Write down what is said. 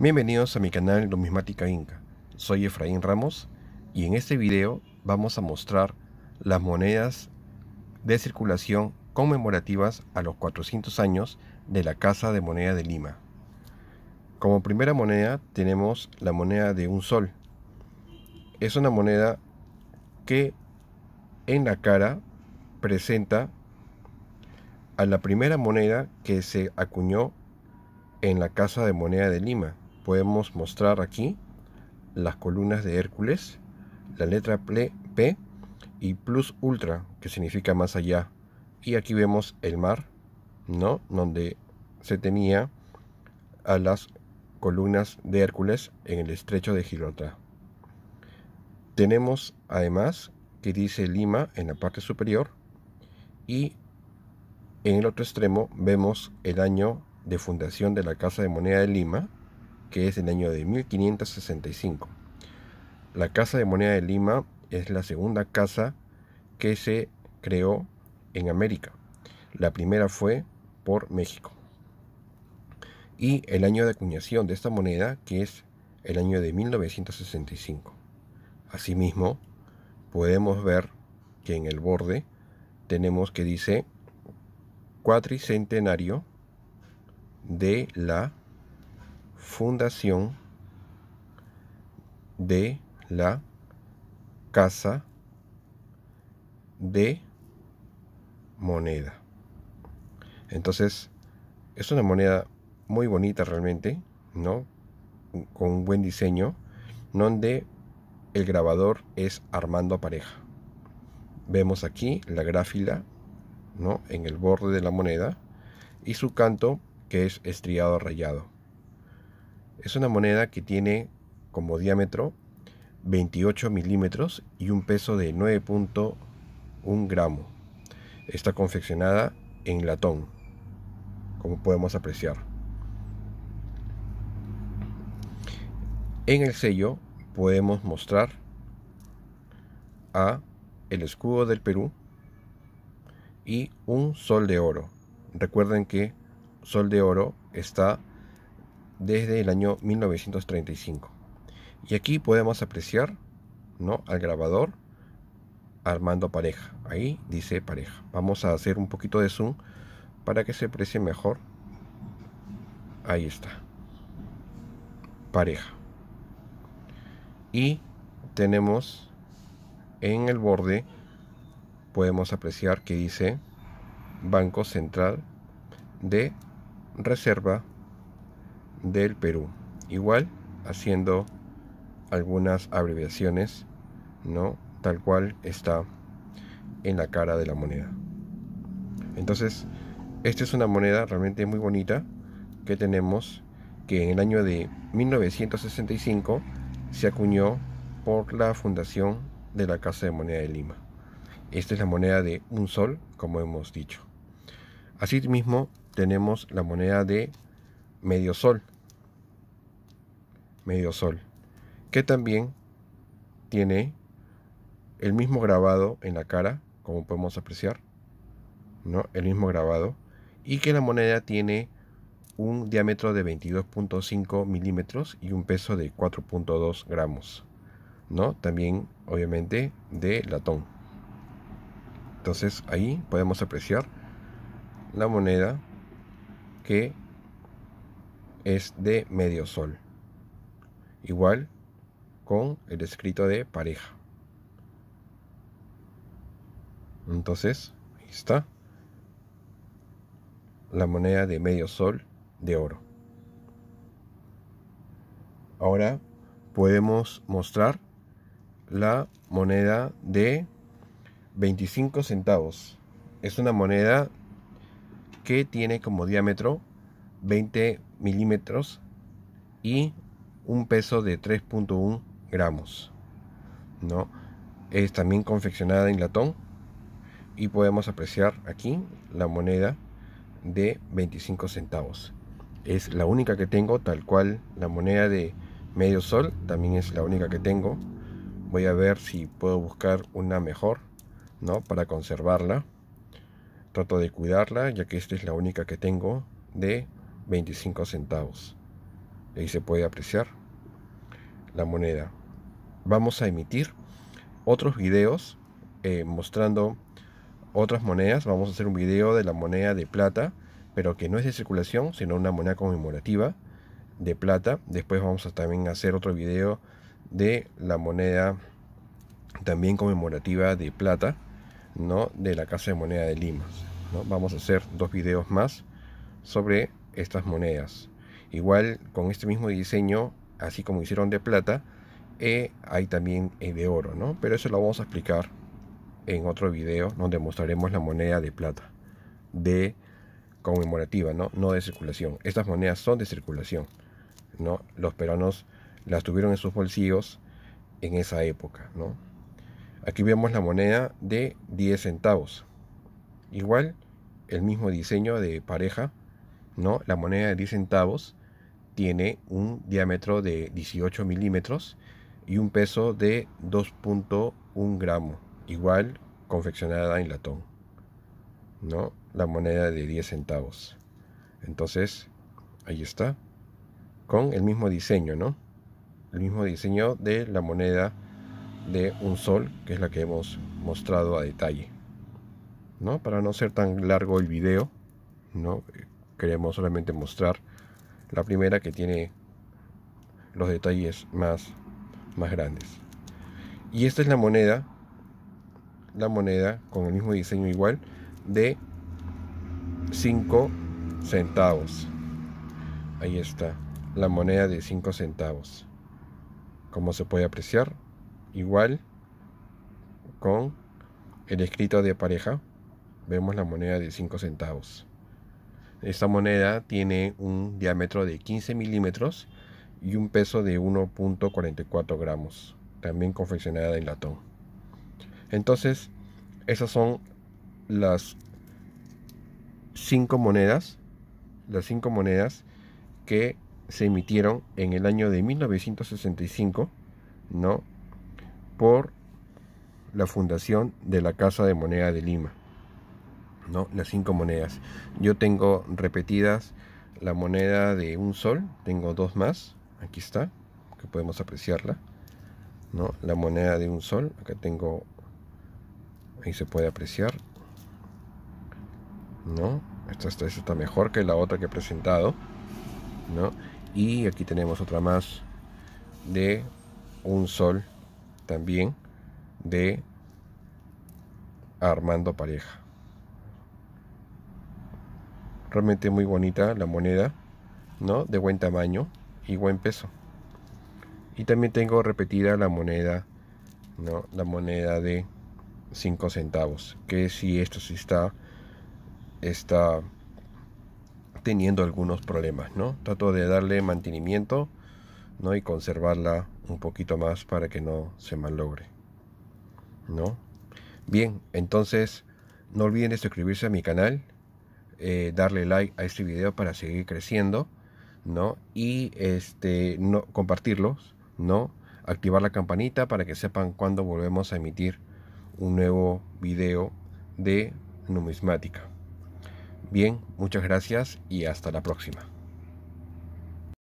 Bienvenidos a mi canal Numismática Inca. Soy Efraín Ramos y en este video vamos a mostrar las monedas de circulación conmemorativas a los 400 años de la Casa de Moneda de Lima. Como primera moneda tenemos la moneda de un sol. Es una moneda que en la cara presenta a la primera moneda que se acuñó en la Casa de Moneda de Lima, podemos mostrar aquí las columnas de Hércules, la letra P y plus ultra, que significa más allá. Y aquí vemos el mar, ¿no? Donde se tenía a las columnas de Hércules en el estrecho de Gibraltar. Tenemos además que dice Lima en la parte superior y en el otro extremo vemos el año de fundación de la Casa de Moneda de Lima que es el año de 1565. La Casa de Moneda de Lima es la segunda casa que se creó en América. La primera fue por México. Y el año de acuñación de esta moneda, que es el año de 1965. Asimismo, podemos ver que en el borde tenemos que dice cuatricentenario de la fundación de la casa de moneda. Entonces, es una moneda muy bonita realmente, ¿no? Con un buen diseño, donde el grabador es Armando Pareja. Vemos aquí la gráfila, ¿no? En el borde de la moneda y su canto que es estriado rayado. Es una moneda que tiene como diámetro 28 milímetros y un peso de 9.1 gramo. Está confeccionada en latón, como podemos apreciar. En el sello podemos mostrar a el escudo del Perú y un sol de oro. Recuerden que sol de oro está desde el año 1935. Y aquí podemos apreciar ¿no? al grabador armando pareja. Ahí dice pareja. Vamos a hacer un poquito de zoom para que se aprecie mejor. Ahí está. Pareja. Y tenemos en el borde, podemos apreciar que dice Banco Central de Reserva del Perú. Igual haciendo algunas abreviaciones, ¿no? Tal cual está en la cara de la moneda. Entonces, esta es una moneda realmente muy bonita que tenemos que en el año de 1965 se acuñó por la fundación de la Casa de Moneda de Lima. Esta es la moneda de un sol, como hemos dicho. mismo tenemos la moneda de medio sol. Medio sol. Que también tiene el mismo grabado en la cara, como podemos apreciar. ¿no? El mismo grabado. Y que la moneda tiene un diámetro de 22.5 milímetros y un peso de 4.2 gramos. ¿no? También, obviamente, de latón. Entonces ahí podemos apreciar la moneda que es de medio sol. Igual con el escrito de pareja. Entonces, ahí está. La moneda de medio sol de oro. Ahora podemos mostrar la moneda de 25 centavos. Es una moneda que tiene como diámetro 20 milímetros y un peso de 3.1 gramos. ¿no? Es también confeccionada en latón y podemos apreciar aquí la moneda de 25 centavos. Es la única que tengo, tal cual la moneda de medio sol también es la única que tengo. Voy a ver si puedo buscar una mejor, ¿no? Para conservarla. Trato de cuidarla, ya que esta es la única que tengo de 25 centavos. Ahí se puede apreciar la moneda. Vamos a emitir otros videos eh, mostrando otras monedas. Vamos a hacer un video de la moneda de plata, pero que no es de circulación, sino una moneda conmemorativa de plata. Después vamos a también hacer otro video de la moneda también conmemorativa de plata, ¿no? De la Casa de Moneda de Lima. Vamos a hacer dos videos más sobre estas monedas. Igual con este mismo diseño, así como hicieron de plata, eh, hay también eh, de oro, ¿no? Pero eso lo vamos a explicar en otro video donde mostraremos la moneda de plata de conmemorativa, ¿no? No de circulación. Estas monedas son de circulación, ¿no? Los peruanos las tuvieron en sus bolsillos en esa época, ¿no? Aquí vemos la moneda de 10 centavos. Igual, el mismo diseño de pareja ¿no? La moneda de 10 centavos tiene un diámetro de 18 milímetros y un peso de 2.1 gramo, igual confeccionada en latón, ¿no? La moneda de 10 centavos. Entonces, ahí está, con el mismo diseño, ¿no? El mismo diseño de la moneda de un sol, que es la que hemos mostrado a detalle, ¿no? Para no ser tan largo el video, ¿no? queremos solamente mostrar la primera que tiene los detalles más, más grandes. Y esta es la moneda, la moneda con el mismo diseño igual de 5 centavos. Ahí está, la moneda de 5 centavos. Como se puede apreciar, igual con el escrito de pareja, vemos la moneda de 5 centavos. Esta moneda tiene un diámetro de 15 milímetros y un peso de 1.44 gramos, también confeccionada en latón. Entonces, esas son las cinco monedas, las cinco monedas que se emitieron en el año de 1965, ¿no? Por la fundación de la Casa de Moneda de Lima. ¿no? Las cinco monedas. Yo tengo repetidas la moneda de un sol, tengo dos más, aquí está, que podemos apreciarla, ¿no? La moneda de un sol, acá tengo, ahí se puede apreciar, ¿no? Esta, está mejor que la otra que he presentado, ¿no? Y aquí tenemos otra más de un sol también de Armando Pareja. Realmente muy bonita la moneda, ¿no? De buen tamaño y buen peso. Y también tengo repetida la moneda, ¿no? La moneda de 5 centavos. Que si esto sí está, está teniendo algunos problemas, ¿no? Trato de darle mantenimiento, ¿no? Y conservarla un poquito más para que no se malogre, ¿no? Bien, entonces no olviden suscribirse a mi canal eh, darle like a este video para seguir creciendo, ¿no? Y este, no, compartirlos, ¿no? Activar la campanita para que sepan cuando volvemos a emitir un nuevo video de numismática. Bien, muchas gracias y hasta la próxima.